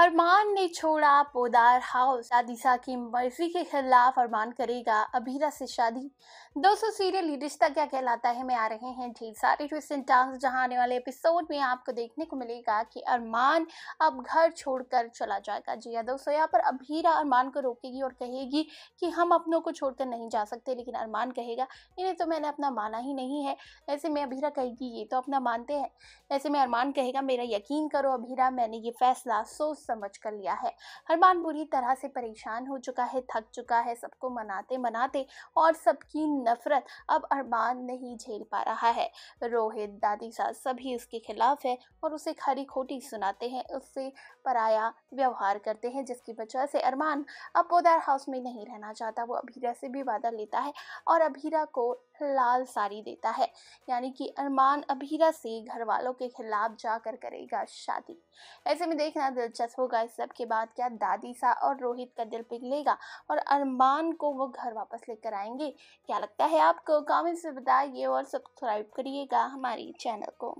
अरमान ने छोड़ा पोदार हाउस आदिशा की मर्जी के खिलाफ अरमान करेगा अभीरा से शादी 200 सीरियल रिश्ता क्या कहलाता है में आ रहे हैं ढेर सारे ट्विस्ट एंड टर्न्स जहां आने वाले एपिसोड में आपको देखने को मिलेगा कि अरमान अब घर छोड़कर चला जाएगा जी हाँ दोस्तों यहाँ पर अभीरा अरमान को रोकेगी और कहेगी कि हम अपनों को छोड़कर नहीं जा सकते लेकिन अरमान कहेगा इन्हें तो मैंने अपना माना ही नहीं है ऐसे में अभीरा कहेगी ये तो अपना मानते हैं ऐसे में अरमान कहेगा मेरा यकीन करो अभीरा मैंने ये फैसला सोच समझ कर लिया है अरमान बुरी तरह से परेशान हो चुका है थक चुका है सबको मनाते मनाते और सबकी नफरत अब अरमान नहीं झेल पा रहा है रोहित दादी साहब सभी उसके खिलाफ है और उसे खरी खोटी सुनाते हैं उससे पराया व्यवहार करते हैं जिसकी वजह से अरमान अब पोदार हाउस में नहीं रहना चाहता वो अभीरा से भी वादा लेता है और अभीरा को लाल साड़ी देता है यानी कि अरमान अभीरा से घर वालों के खिलाफ जाकर करेगा शादी ऐसे में देखना दिलचस्प होगा इस सब के बाद क्या दादी सा और रोहित का दिल पिघलेगा और अरमान को वो घर वापस लेकर आएंगे क्या लगता है आपको कमेंट्स में बताइए और सब्सक्राइब करिएगा हमारी चैनल को